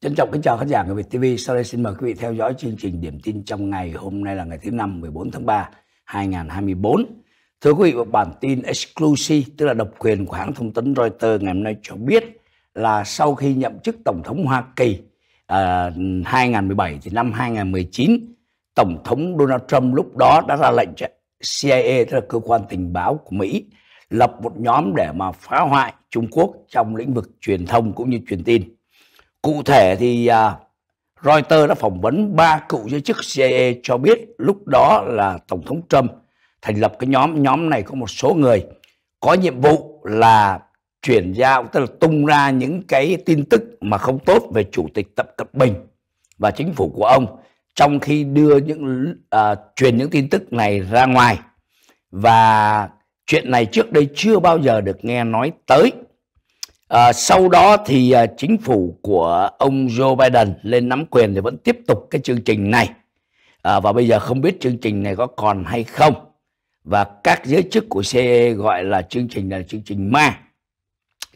Trân trọng kính chào khán giả người Việt TV. Sau đây xin mời quý vị theo dõi chương trình điểm tin trong ngày. Hôm nay là ngày thứ năm 14 tháng 3 2024. Thưa quý vị, một bản tin exclusive tức là độc quyền của hãng thông tấn Reuters ngày hôm nay cho biết là sau khi nhậm chức tổng thống Hoa Kỳ à, 2017 thì năm 2019 tổng thống Donald Trump lúc đó đã ra lệnh cho CIA tức là cơ quan tình báo của Mỹ lập một nhóm để mà phá hoại Trung Quốc trong lĩnh vực truyền thông cũng như truyền tin Cụ thể thì à, Reuters đã phỏng vấn ba cựu giới chức CIA cho biết lúc đó là Tổng thống Trump thành lập cái nhóm nhóm này có một số người có nhiệm vụ là chuyển giao tức là tung ra những cái tin tức mà không tốt về chủ tịch Tập Cận Bình và chính phủ của ông trong khi đưa những uh, truyền những tin tức này ra ngoài và chuyện này trước đây chưa bao giờ được nghe nói tới À, sau đó thì à, chính phủ của ông Joe Biden lên nắm quyền thì vẫn tiếp tục cái chương trình này. À, và bây giờ không biết chương trình này có còn hay không. Và các giới chức của CE gọi là chương trình này là chương trình ma.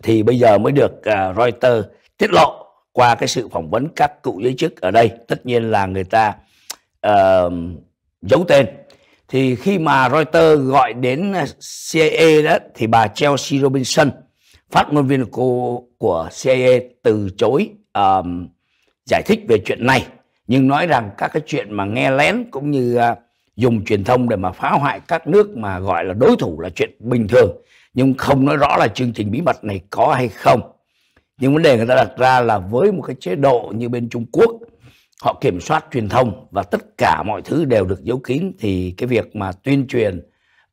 Thì bây giờ mới được à, Reuters tiết lộ qua cái sự phỏng vấn các cựu giới chức ở đây. Tất nhiên là người ta uh, giấu tên. Thì khi mà Reuters gọi đến CE đó thì bà Chelsea Robinson – phát ngôn viên của, của CIA từ chối um, giải thích về chuyện này nhưng nói rằng các cái chuyện mà nghe lén cũng như uh, dùng truyền thông để mà phá hoại các nước mà gọi là đối thủ là chuyện bình thường nhưng không nói rõ là chương trình bí mật này có hay không nhưng vấn đề người ta đặt ra là với một cái chế độ như bên Trung Quốc họ kiểm soát truyền thông và tất cả mọi thứ đều được giấu kín thì cái việc mà tuyên truyền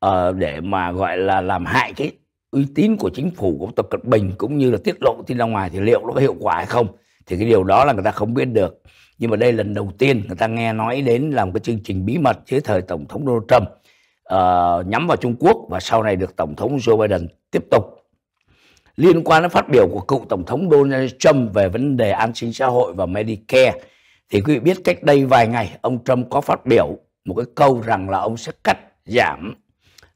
uh, để mà gọi là làm hại cái uy tín của chính phủ của tập cận bình cũng như là tiết lộ tin ra ngoài thì liệu nó có hiệu quả hay không thì cái điều đó là người ta không biết được nhưng mà đây lần đầu tiên người ta nghe nói đến làm cái chương trình bí mật dưới thời tổng thống donald trump uh, nhắm vào trung quốc và sau này được tổng thống joe biden tiếp tục liên quan đến phát biểu của cựu tổng thống donald trump về vấn đề an sinh xã hội và medicare thì quý vị biết cách đây vài ngày ông trump có phát biểu một cái câu rằng là ông sẽ cắt giảm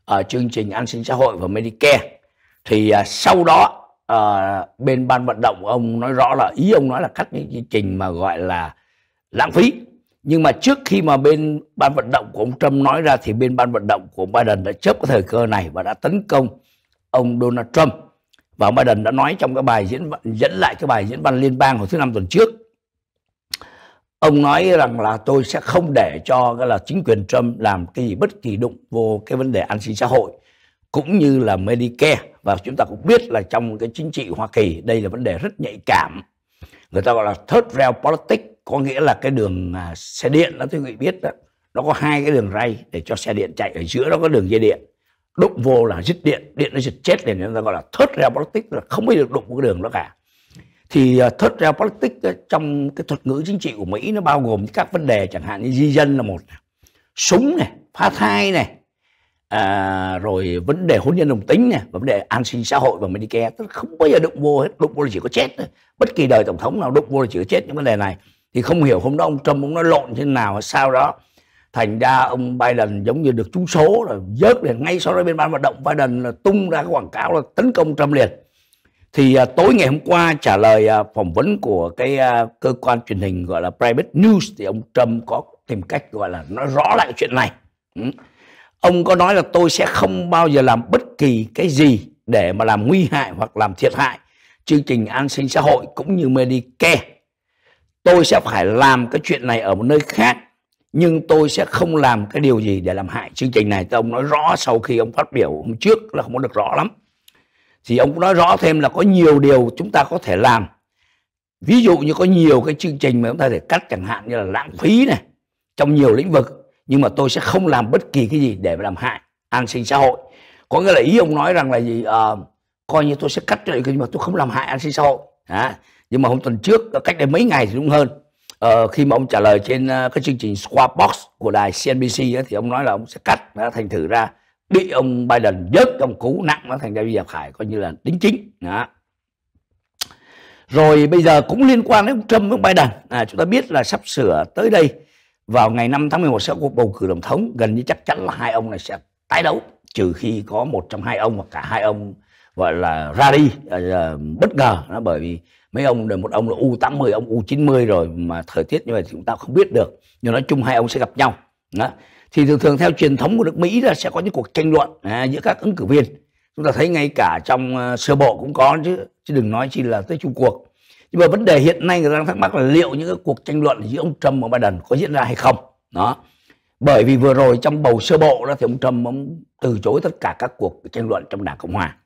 ở ờ, chương trình an sinh xã hội và medicare thì à, sau đó à, bên ban vận động ông nói rõ là ý ông nói là cắt những chương trình mà gọi là lãng phí nhưng mà trước khi mà bên ban vận động của ông Trump nói ra thì bên ban vận động của Biden đã chớp cái thời cơ này và đã tấn công ông Donald Trump và ông Biden đã nói trong cái bài diễn dẫn lại cái bài diễn văn liên bang hồi thứ năm tuần trước ông nói rằng là tôi sẽ không để cho cái là chính quyền Trump làm cái gì bất kỳ đụng vô cái vấn đề an sinh xã hội cũng như là Medicare và chúng ta cũng biết là trong cái chính trị Hoa Kỳ đây là vấn đề rất nhạy cảm người ta gọi là third rail politics có nghĩa là cái đường à, xe điện đó tôi nghĩ biết đó nó có hai cái đường ray để cho xe điện chạy ở giữa nó có đường dây điện đụng vô là dứt điện điện nó giật chết liền người ta gọi là third rail politics là không bao được đụng vào cái đường đó cả thì à, third rail politics à, trong cái thuật ngữ chính trị của Mỹ nó bao gồm các vấn đề chẳng hạn như di dân là một súng này phá thai này à, rồi vấn đề hôn nhân đồng tính này vấn đề an sinh xã hội và medicare tức không bao giờ đụng vô hết đụng vô là chỉ có chết thôi. bất kỳ đời tổng thống nào đụng vô là chỉ có chết những vấn đề này thì không hiểu hôm đó ông trump ông nói lộn thế nào sao đó thành ra ông biden giống như được trúng số rồi dớt liền ngay sau đó bên ban vận động biden là tung ra quảng cáo là tấn công trump liền thì à, tối ngày hôm qua trả lời à, phỏng vấn của cái à, cơ quan truyền hình gọi là private news thì ông trump có tìm cách gọi là nói rõ lại chuyện này ừ ông có nói là tôi sẽ không bao giờ làm bất kỳ cái gì để mà làm nguy hại hoặc làm thiệt hại chương trình an sinh xã hội cũng như Medicare. Tôi sẽ phải làm cái chuyện này ở một nơi khác nhưng tôi sẽ không làm cái điều gì để làm hại chương trình này. Thì ông nói rõ sau khi ông phát biểu hôm trước là không có được rõ lắm. Thì ông cũng nói rõ thêm là có nhiều điều chúng ta có thể làm. Ví dụ như có nhiều cái chương trình mà chúng ta thể cắt chẳng hạn như là lãng phí này trong nhiều lĩnh vực nhưng mà tôi sẽ không làm bất kỳ cái gì để làm hại an sinh xã hội có nghĩa là ý ông nói rằng là gì à, coi như tôi sẽ cắt cái nhưng mà tôi không làm hại an sinh xã hội à, nhưng mà hôm tuần trước cách đây mấy ngày thì đúng hơn à, khi mà ông trả lời trên ờ, cái chương trình Squawk Box của đài CNBC ấy, thì ông nói là ông sẽ cắt đó, thành thử ra bị ông Biden dớt trong cú nặng nó thành ra bây giờ phải coi như là tính chính đó. rồi bây giờ cũng liên quan đến ông Trump với ông Biden à, chúng ta biết là sắp sửa tới đây vào ngày 5 tháng 11 sẽ có cuộc bầu cử tổng thống gần như chắc chắn là hai ông này sẽ tái đấu trừ khi có một trong hai ông hoặc cả hai ông gọi là ra đi à, à, bất ngờ đó, bởi vì mấy ông là một ông là u 80 ông u 90 rồi mà thời tiết như vậy thì chúng ta không biết được nhưng nói chung hai ông sẽ gặp nhau đó. thì thường thường theo truyền thống của nước Mỹ là sẽ có những cuộc tranh luận à, giữa các ứng cử viên chúng ta thấy ngay cả trong à, sơ bộ cũng có chứ chứ đừng nói chi là tới chung cuộc nhưng mà vấn đề hiện nay người ta đang thắc mắc là liệu những cái cuộc tranh luận giữa ông Trump và Biden có diễn ra hay không đó bởi vì vừa rồi trong bầu sơ bộ đó thì ông Trump ông từ chối tất cả các cuộc tranh luận trong đảng Cộng hòa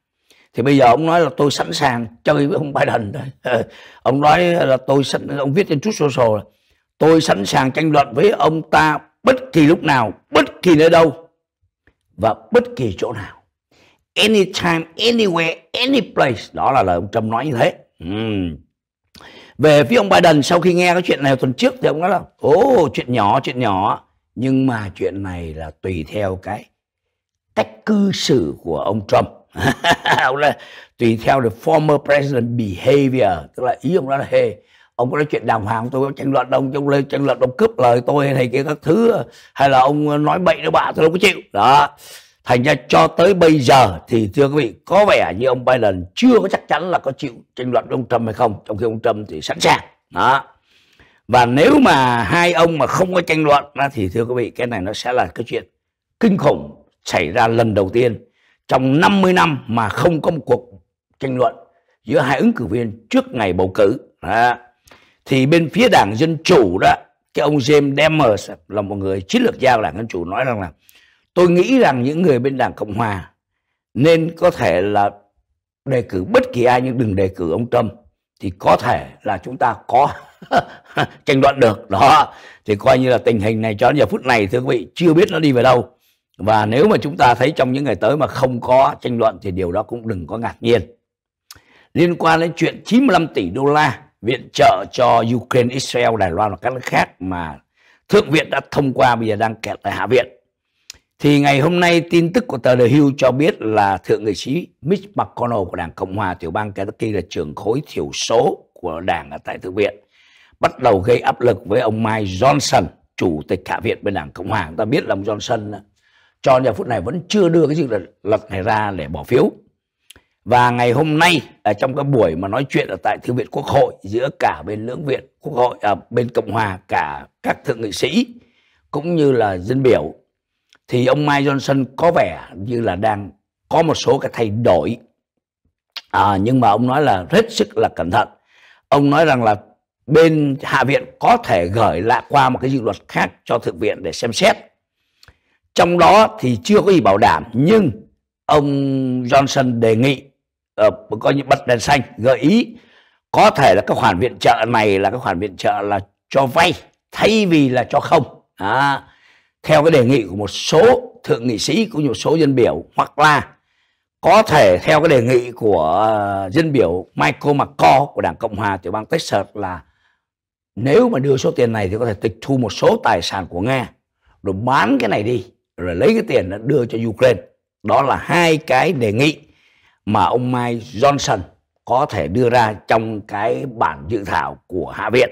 thì bây giờ ông nói là tôi sẵn sàng chơi với ông Biden đấy ông nói là tôi sẵn ông viết trên Truth Social là tôi sẵn sàng tranh luận với ông ta bất kỳ lúc nào bất kỳ nơi đâu và bất kỳ chỗ nào anytime anywhere any place đó là lời ông Trump nói như thế uhm về phía ông Biden sau khi nghe cái chuyện này tuần trước thì ông nói là ồ chuyện nhỏ chuyện nhỏ nhưng mà chuyện này là tùy theo cái cách cư xử của ông Trump ông là tùy theo the former president behavior tức là ý ông nói là hey, ông có nói chuyện đàng hoàng tôi có tranh luận ông trong lên tranh luận ông cướp lời tôi hay này kia các thứ hay là ông ờ, nói bậy nữa bạn tôi đâu có chịu đó Thành ra cho tới bây giờ thì thưa quý vị có vẻ như ông Biden chưa có chắc chắn là có chịu tranh luận với ông Trump hay không trong khi ông Trump thì sẵn sàng đó và nếu mà hai ông mà không có tranh luận thì thưa quý vị cái này nó sẽ là cái chuyện kinh khủng xảy ra lần đầu tiên trong 50 năm mà không có một cuộc tranh luận giữa hai ứng cử viên trước ngày bầu cử đó. thì bên phía đảng dân chủ đó cái ông James Demers là một người chiến lược gia của đảng dân chủ nói rằng là tôi nghĩ rằng những người bên đảng cộng hòa nên có thể là đề cử bất kỳ ai nhưng đừng đề cử ông trump thì có thể là chúng ta có tranh luận được đó thì coi như là tình hình này cho đến giờ phút này thưa quý vị chưa biết nó đi về đâu và nếu mà chúng ta thấy trong những ngày tới mà không có tranh luận thì điều đó cũng đừng có ngạc nhiên liên quan đến chuyện 95 tỷ đô la viện trợ cho Ukraine, Israel, Đài Loan và các nước khác mà Thượng viện đã thông qua bây giờ đang kẹt tại Hạ viện thì ngày hôm nay tin tức của tờ The Hill cho biết là thượng nghị sĩ Mitch McConnell của Đảng Cộng hòa tiểu bang Kentucky là trưởng khối thiểu số của đảng ở tại Thượng viện bắt đầu gây áp lực với ông Mike Johnson chủ tịch hạ viện bên đảng Cộng hòa chúng ta biết là ông Johnson cho giờ phút này vẫn chưa đưa cái dự luật này ra để bỏ phiếu và ngày hôm nay ở à, trong cái buổi mà nói chuyện ở tại thư viện quốc hội giữa cả bên lưỡng viện quốc hội ở à, bên cộng hòa cả các thượng nghị sĩ cũng như là dân biểu thì ông Mike Johnson có vẻ như là đang có một số cái thay đổi à, nhưng mà ông nói là hết sức là cẩn thận ông nói rằng là bên hạ viện có thể gửi lại qua một cái dự luật khác cho thượng viện để xem xét trong đó thì chưa có gì bảo đảm nhưng ông Johnson đề nghị uh, coi như bật đèn xanh gợi ý có thể là các khoản viện trợ này là các khoản viện trợ là cho vay thay vì là cho không à, theo cái đề nghị của một số thượng nghị sĩ cũng như một số dân biểu hoặc là có thể theo cái đề nghị của ờ, dân biểu Michael McCall của Đảng Cộng hòa tiểu bang Texas là nếu mà đưa số tiền này thì có thể tịch thu một số tài sản của Nga rồi bán cái này đi rồi lấy cái tiền đó đưa cho Ukraine. Đó là hai cái đề nghị mà ông Mike Johnson có thể đưa ra trong cái bản dự thảo của Hạ viện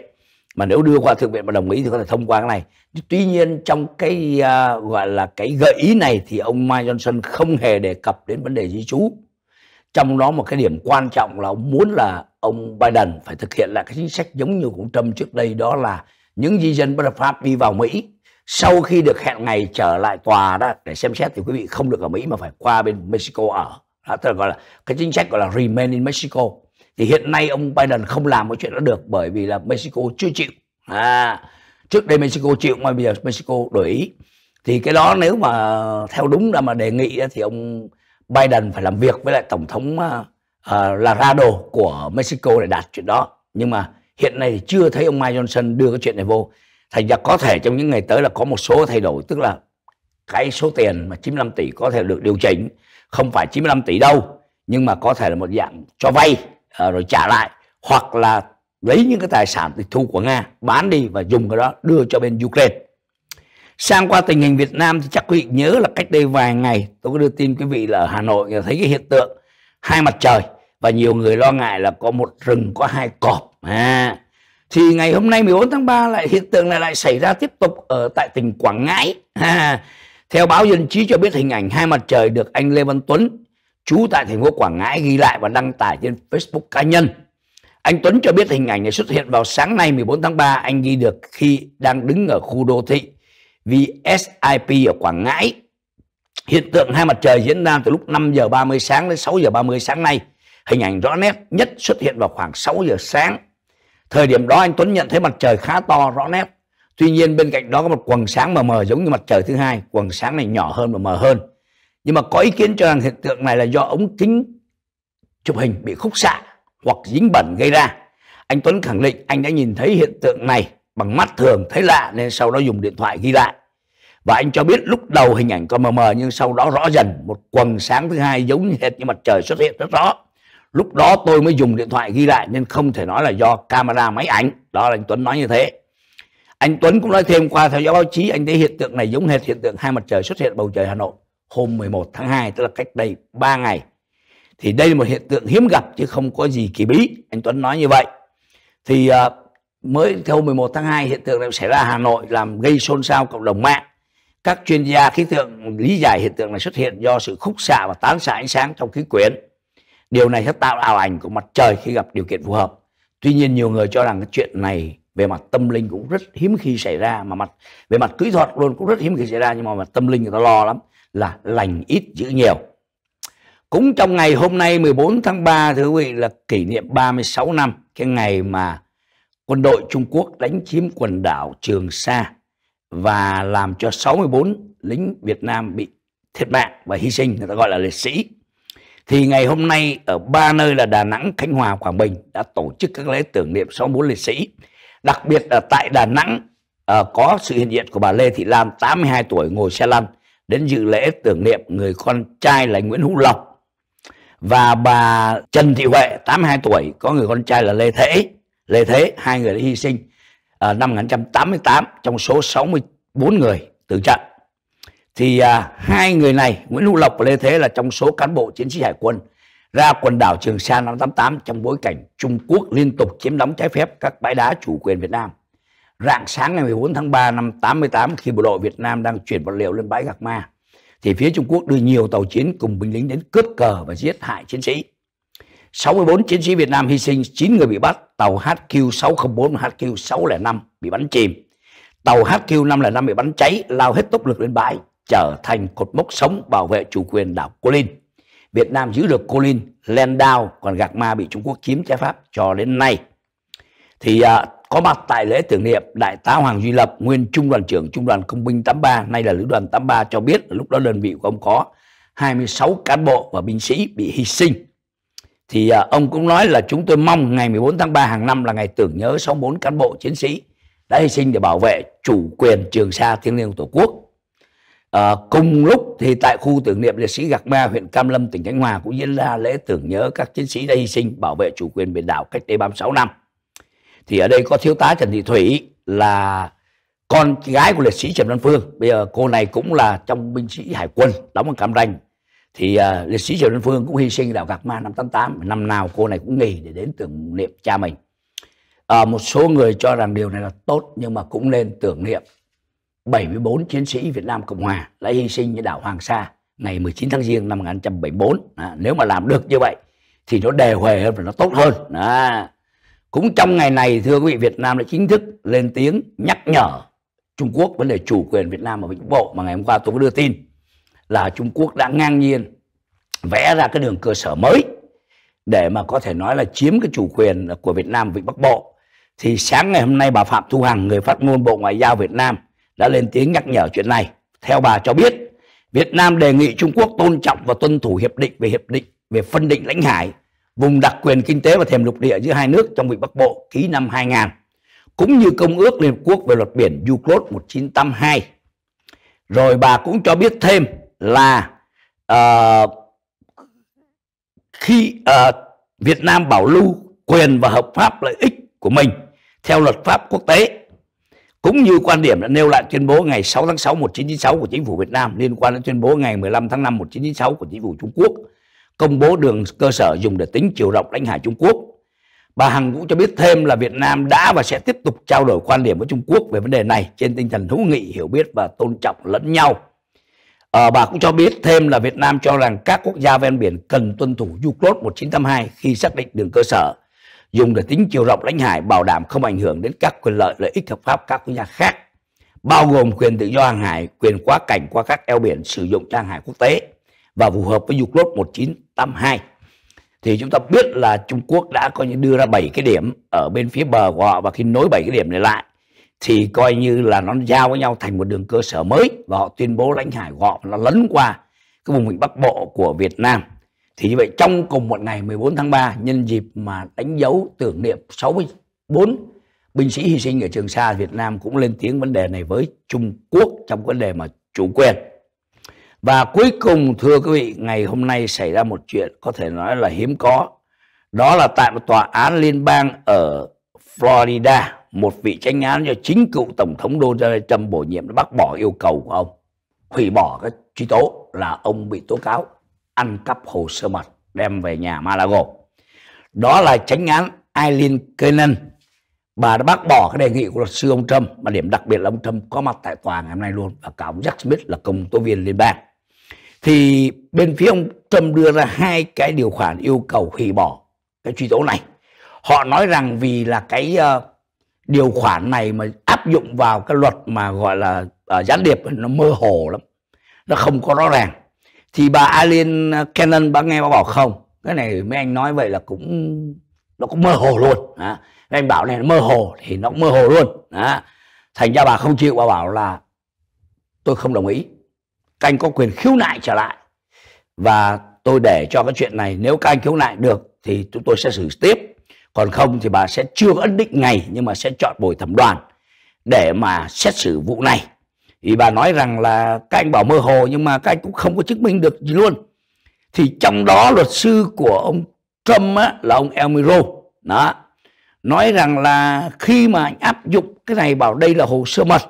mà nếu đưa qua thượng viện mà đồng ý thì có thể thông qua cái này tuy nhiên trong cái uh, gọi là cái gợi ý này thì ông Mike Johnson không hề đề cập đến vấn đề di trú trong đó một cái điểm quan trọng là ông muốn là ông Biden phải thực hiện lại cái chính sách giống như của Trump trước đây đó là những di dân bất hợp pháp đi vào Mỹ sau khi được hẹn ngày trở lại tòa đó để xem xét thì quý vị không được ở Mỹ mà phải qua bên Mexico ở đó, tức là gọi là cái chính sách gọi là remain in Mexico thì hiện nay ông Biden không làm cái chuyện đó được bởi vì là Mexico chưa chịu à, trước đây Mexico chịu mà bây giờ Mexico đổi ý thì cái đó nếu mà theo đúng là mà đề nghị thì ông Biden phải làm việc với lại tổng thống uh, à, à, Larado của Mexico để đạt chuyện đó nhưng mà hiện nay thì chưa thấy ông Mike Johnson đưa cái chuyện này vô thành ra có thể trong những ngày tới là có một số thay đổi tức là cái số tiền mà 95 tỷ có thể được điều chỉnh không phải 95 tỷ đâu nhưng mà có thể là một dạng cho vay Ờ, rồi trả lại hoặc là lấy những cái tài sản tịch thu của Nga bán đi và dùng cái đó đưa cho bên Ukraine. Sang qua tình hình Việt Nam thì chắc quý vị nhớ là cách đây vài ngày tôi có đưa tin quý vị là ở Hà Nội thấy cái hiện tượng hai mặt trời và nhiều người lo ngại là có một rừng có hai cọp. À, thì ngày hôm nay 14 tháng 3 lại hiện tượng này lại xảy ra tiếp tục ở tại tỉnh Quảng Ngãi. À, theo báo dân trí cho biết hình ảnh hai mặt trời được anh Lê Văn Tuấn trú tại thành phố Quảng Ngãi ghi lại và đăng tải trên Facebook cá nhân. Anh Tuấn cho biết hình ảnh này xuất hiện vào sáng nay 14 tháng 3 anh ghi được khi đang đứng ở khu đô thị VSIP ở Quảng Ngãi. Hiện tượng hai mặt trời diễn ra từ lúc 5 giờ 30 sáng đến 6 giờ 30 sáng nay. Hình ảnh rõ nét nhất xuất hiện vào khoảng 6 giờ sáng. Thời điểm đó anh Tuấn nhận thấy mặt trời khá to rõ nét. Tuy nhiên bên cạnh đó có một quần sáng mờ mờ giống như mặt trời thứ hai, Quần sáng này nhỏ hơn và mờ hơn nhưng mà có ý kiến cho rằng hiện tượng này là do ống kính chụp hình bị khúc xạ hoặc dính bẩn gây ra anh Tuấn khẳng định anh đã nhìn thấy hiện tượng này bằng mắt thường thấy lạ nên sau đó dùng điện thoại ghi lại và anh cho biết lúc đầu hình ảnh còn mờ mờ nhưng sau đó rõ dần một quần sáng thứ hai giống hệt như mặt trời xuất hiện rất rõ lúc đó tôi mới dùng điện thoại ghi lại nên không thể nói là do camera máy ảnh đó là anh Tuấn nói như thế anh Tuấn cũng nói thêm qua theo dõi báo chí anh thấy hiện tượng này giống hệt hiện tượng hai mặt trời xuất hiện bầu trời Hà Nội hôm 11 tháng 2 tức là cách đây 3 ngày thì đây là một hiện tượng hiếm gặp chứ không có gì kỳ bí anh Tuấn nói như vậy thì uh, mới theo 11 tháng 2 hiện tượng này xảy ra Hà Nội làm gây xôn xao cộng đồng mạng các chuyên gia khí tượng lý giải hiện tượng này xuất hiện do sự khúc xạ và tán xạ ánh sáng trong khí quyển điều này sẽ tạo ảo ảnh của mặt trời khi gặp điều kiện phù hợp tuy nhiên nhiều người cho rằng cái chuyện này về mặt tâm linh cũng rất hiếm khi xảy ra mà mặt về mặt kỹ thuật luôn cũng rất hiếm khi xảy ra nhưng mà mặt tâm linh người ta lo lắm là lành ít dữ nhiều. Cũng trong ngày hôm nay 14 tháng 3 thưa quý vị là kỷ niệm 36 năm cái ngày mà quân đội Trung Quốc đánh chiếm quần đảo Trường Sa và làm cho 64 lính Việt Nam bị thiệt mạng và hy sinh người ta gọi là liệt sĩ. Thì ngày hôm nay ở ba nơi là Đà Nẵng, Khánh Hòa, Quảng Bình đã tổ chức các lễ tưởng niệm 64 liệt sĩ. Đặc biệt là tại Đà Nẵng ờ, có sự hiện diện của bà Lê Thị Lan 82 tuổi ngồi xe lăn đến dự lễ tưởng niệm người con trai là Nguyễn Hữu Lộc và bà Trần Thị Huệ 82 tuổi có người con trai là Lê Thế Lê Thế hai người đã hy sinh à, năm 1988 trong số 64 người tử trận thì à, hai người này Nguyễn Hữu Lộc và Lê Thế là trong số cán bộ chiến sĩ hải quân ra quần đảo Trường Sa năm 88 trong bối cảnh Trung Quốc liên tục chiếm đóng trái phép các bãi đá chủ quyền Việt Nam Rạng sáng ngày 14 tháng 3 năm 88 khi bộ đội Việt Nam đang chuyển vật liệu lên bãi Gạc Ma thì phía Trung Quốc đưa nhiều tàu chiến cùng binh lính đến cướp cờ và giết hại chiến sĩ. 64 chiến sĩ Việt Nam hy sinh, 9 người bị bắt, tàu HQ604 và HQ605 bị bắn chìm. Tàu HQ505 bị bắn cháy, lao hết tốc lực lên bãi, trở thành cột mốc sống bảo vệ chủ quyền đảo Cô Linh. Việt Nam giữ được Cô Linh, Landau, còn Gạc Ma bị Trung Quốc chiếm trái pháp cho đến nay. Thì à, có mặt tại lễ tưởng niệm đại tá Hoàng Duy Lập nguyên trung đoàn trưởng trung đoàn công binh 83 nay là lữ đoàn 83 cho biết lúc đó đơn vị của ông có 26 cán bộ và binh sĩ bị hy sinh thì à, ông cũng nói là chúng tôi mong ngày 14 tháng 3 hàng năm là ngày tưởng nhớ 64 cán bộ chiến sĩ đã hy sinh để bảo vệ chủ quyền Trường Sa thiêng liêng của Tổ quốc. À, cùng lúc thì tại khu tưởng niệm liệt sĩ Gạc Ma, huyện Cam Lâm, tỉnh Khánh Hòa cũng diễn ra lễ tưởng nhớ các chiến sĩ đã hy sinh bảo vệ chủ quyền biển đảo cách đây 36 năm thì ở đây có thiếu tá Trần Thị Thủy là con gái của liệt sĩ Trần Văn Phương bây giờ cô này cũng là trong binh sĩ hải quân đóng ở Cam Ranh thì uh, liệt sĩ Trần Văn Phương cũng hy sinh đảo Gạc Ma năm 88 năm nào cô này cũng nghỉ để đến tưởng niệm cha mình à, một số người cho rằng điều này là tốt nhưng mà cũng nên tưởng niệm 74 chiến sĩ Việt Nam Cộng Hòa đã hy sinh trên đảo Hoàng Sa ngày 19 tháng Giêng năm 1974 à, nếu mà làm được như vậy thì nó đều hề hơn và nó tốt hơn à, cũng trong ngày này thưa quý vị Việt Nam đã chính thức lên tiếng nhắc nhở Trung Quốc vấn đề chủ quyền Việt Nam ở Vĩnh Bộ mà ngày hôm qua tôi có đưa tin là Trung Quốc đã ngang nhiên vẽ ra cái đường cơ sở mới để mà có thể nói là chiếm cái chủ quyền của Việt Nam Vịnh Bắc Bộ. Thì sáng ngày hôm nay bà Phạm Thu Hằng, người phát ngôn Bộ Ngoại giao Việt Nam đã lên tiếng nhắc nhở chuyện này. Theo bà cho biết, Việt Nam đề nghị Trung Quốc tôn trọng và tuân thủ hiệp định về hiệp định về phân định lãnh hải vùng đặc quyền kinh tế và thềm lục địa giữa hai nước trong vịnh Bắc Bộ ký năm 2000, cũng như Công ước Liên Hợp Quốc về luật biển UNCLOS 1982. Rồi bà cũng cho biết thêm là uh, khi uh, Việt Nam bảo lưu quyền và hợp pháp lợi ích của mình theo luật pháp quốc tế cũng như quan điểm đã nêu lại tuyên bố ngày 6 tháng 6 1996 của chính phủ Việt Nam liên quan đến tuyên bố ngày 15 tháng 5 1996 của chính phủ Trung Quốc công bố đường cơ sở dùng để tính chiều rộng lãnh hải Trung Quốc. Bà Hằng cũng cho biết thêm là Việt Nam đã và sẽ tiếp tục trao đổi quan điểm với Trung Quốc về vấn đề này trên tinh thần hữu nghị, hiểu biết và tôn trọng lẫn nhau. À, bà cũng cho biết thêm là Việt Nam cho rằng các quốc gia ven biển cần tuân thủ UCLOS 1982 khi xác định đường cơ sở dùng để tính chiều rộng lãnh hải bảo đảm không ảnh hưởng đến các quyền lợi lợi ích hợp pháp các quốc gia khác bao gồm quyền tự do hàng hải, quyền quá cảnh qua các eo biển sử dụng trang hải quốc tế và phù hợp với UCLOS 19 82 thì chúng ta biết là Trung Quốc đã coi như đưa ra 7 cái điểm ở bên phía bờ của họ và khi nối 7 cái điểm này lại thì coi như là nó giao với nhau thành một đường cơ sở mới và họ tuyên bố lãnh hải của họ nó lấn qua cái vùng vịnh Bắc Bộ của Việt Nam. Thì như vậy trong cùng một ngày 14 tháng 3 nhân dịp mà đánh dấu tưởng niệm 64 binh sĩ hy sinh ở Trường Sa Việt Nam cũng lên tiếng vấn đề này với Trung Quốc trong vấn đề mà chủ quyền. Và cuối cùng thưa quý vị, ngày hôm nay xảy ra một chuyện có thể nói là hiếm có. Đó là tại một tòa án liên bang ở Florida, một vị tranh án cho chính cựu Tổng thống Donald Trump bổ nhiệm đã bác bỏ yêu cầu của ông. Hủy bỏ cái truy tố là ông bị tố cáo ăn cắp hồ sơ mật đem về nhà Malago. Đó là tranh án Eileen Kennan. Bà đã bác bỏ cái đề nghị của luật sư ông Trump mà điểm đặc biệt là ông Trump có mặt tại tòa ngày hôm nay luôn và cả ông Jack Smith là công tố viên liên bang thì bên phía ông Trump đưa ra hai cái điều khoản yêu cầu hủy bỏ cái truy tố này. Họ nói rằng vì là cái uh, điều khoản này mà áp dụng vào cái luật mà gọi là uh, gián điệp nó mơ hồ lắm. Nó không có rõ ràng. Thì bà Alien Cannon bà nghe bà bảo không. Cái này mấy anh nói vậy là cũng nó cũng mơ hồ luôn. À, mấy anh bảo này nó mơ hồ thì nó cũng mơ hồ luôn. À, thành ra bà không chịu bà bảo là tôi không đồng ý các anh có quyền khiếu nại trở lại và tôi để cho cái chuyện này nếu các anh khiếu nại được thì chúng tôi sẽ xử tiếp còn không thì bà sẽ chưa ấn định ngày nhưng mà sẽ chọn bồi thẩm đoàn để mà xét xử vụ này thì bà nói rằng là các anh bảo mơ hồ nhưng mà các anh cũng không có chứng minh được gì luôn thì trong đó luật sư của ông Trump á, là ông Elmiro đó nói rằng là khi mà anh áp dụng cái này bảo đây là hồ sơ mật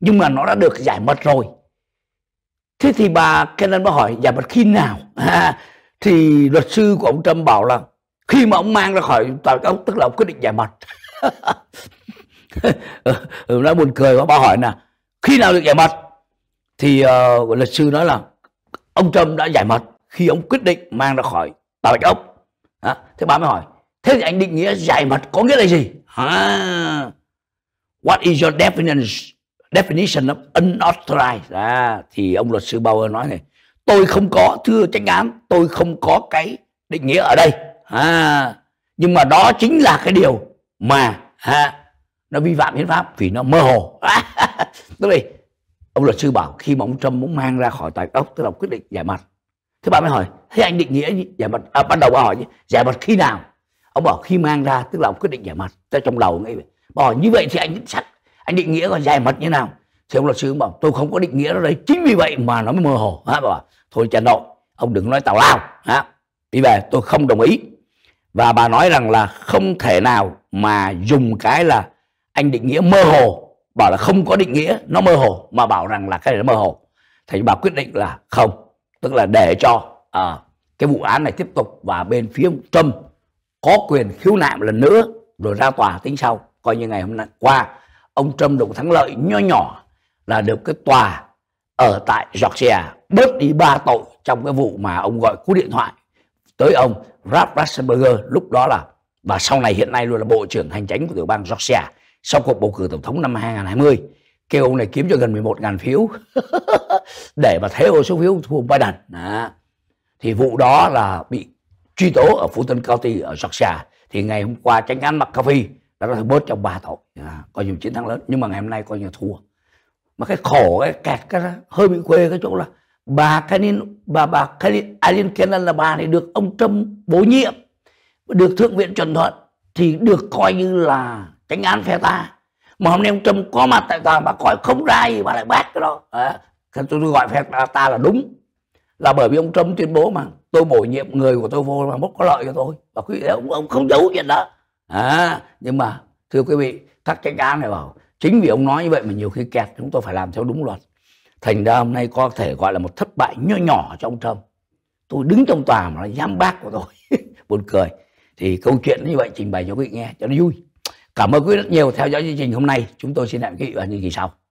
nhưng mà nó đã được giải mật rồi Thế thì bà kennan mới hỏi Dạ mà khi nào à, Thì luật sư của ông Trump bảo là Khi mà ông mang ra khỏi tòa cáo Tức là ông quyết định giải mật ừ, Nó buồn cười quá Bà hỏi là khi nào được giải mật Thì uh, luật sư nói là Ông Trump đã giải mật Khi ông quyết định mang ra khỏi tòa bạch ốc à, Thế bà mới hỏi Thế thì anh định nghĩa giải mật có nghĩa là gì à, What is your definition definition of unauthorized à, thì ông luật sư Bauer nói này tôi không có thưa tranh án tôi không có cái định nghĩa ở đây à, nhưng mà đó chính là cái điều mà à, nó vi phạm hiến pháp vì nó mơ hồ à, tức là ông luật sư bảo khi mà ông Trump muốn mang ra khỏi tài ốc tức là quyết định giải mật thế bạn mới hỏi thế anh định nghĩa giải mật à, ban đầu bà hỏi gì, giải mật khi nào ông bảo khi mang ra tức là ông quyết định giải mật trong đầu ngay vậy. Bỏ như vậy thì anh xác anh định nghĩa còn dài mật như nào thì ông luật sư ông bảo tôi không có định nghĩa đó đấy chính vì vậy mà nó mới mơ hồ ha bảo thôi trần nội ông đừng nói tào lao ha đi về tôi không đồng ý và bà nói rằng là không thể nào mà dùng cái là anh định nghĩa mơ hồ bảo là không có định nghĩa nó mơ hồ mà bảo rằng là cái này nó mơ hồ thì bà quyết định là không tức là để cho à, cái vụ án này tiếp tục và bên phía ông tâm có quyền khiếu nại một lần nữa rồi ra tòa tính sau coi như ngày hôm nay qua ông Trump được thắng lợi nho nhỏ là được cái tòa ở tại Georgia bớt đi ba tội trong cái vụ mà ông gọi cú điện thoại tới ông Ralph Rassenberger lúc đó là và sau này hiện nay luôn là bộ trưởng hành chính của tiểu bang Georgia sau cuộc bầu cử tổng thống năm 2020 kêu ông này kiếm cho gần 11.000 phiếu để mà thế ô số phiếu thua Biden đó. thì vụ đó là bị truy tố ở Fulton County ở Georgia thì ngày hôm qua tranh án McAfee đã có thể bớt trong ba tội à, coi như chiến thắng lớn nhưng mà ngày hôm nay coi như thua mà cái khổ cái kẹt cái đó, hơi bị quê cái chỗ là bà Kanin bà bà Kanin Alin Kenan là bà này được ông Trump bổ nhiệm được thượng viện chuẩn thuận thì được coi như là tránh án phe ta mà hôm nay ông Trump có mặt tại tòa bà coi không ra gì bà lại bác cái đó à, tôi gọi phe ta là đúng là bởi vì ông Trump tuyên bố mà tôi bổ nhiệm người của tôi vô mà mất có lợi cho tôi và quý vị ông, ông không giấu chuyện đó à, nhưng mà thưa quý vị thắt cái cá này vào chính vì ông nói như vậy mà nhiều khi kẹt chúng tôi phải làm theo đúng luật thành ra hôm nay có thể gọi là một thất bại nhỏ nhỏ cho ông trump tôi đứng trong tòa mà nó dám bác của tôi buồn cười thì câu chuyện như vậy trình bày cho quý vị nghe cho nó vui cảm ơn quý vị rất nhiều theo dõi chương trình hôm nay chúng tôi xin hẹn quý vị vào những kỳ sau